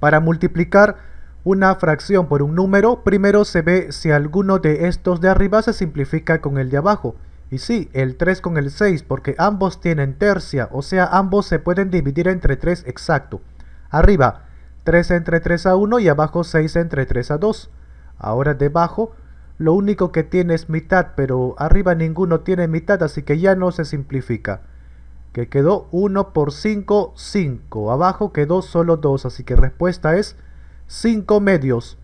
Para multiplicar una fracción por un número, primero se ve si alguno de estos de arriba se simplifica con el de abajo. Y sí, el 3 con el 6, porque ambos tienen tercia, o sea, ambos se pueden dividir entre 3 exacto. Arriba, 3 entre 3 a 1 y abajo 6 entre 3 a 2. Ahora debajo, lo único que tiene es mitad, pero arriba ninguno tiene mitad, así que ya no se simplifica que quedó 1 por 5, 5. Abajo quedó solo 2, así que respuesta es 5 medios.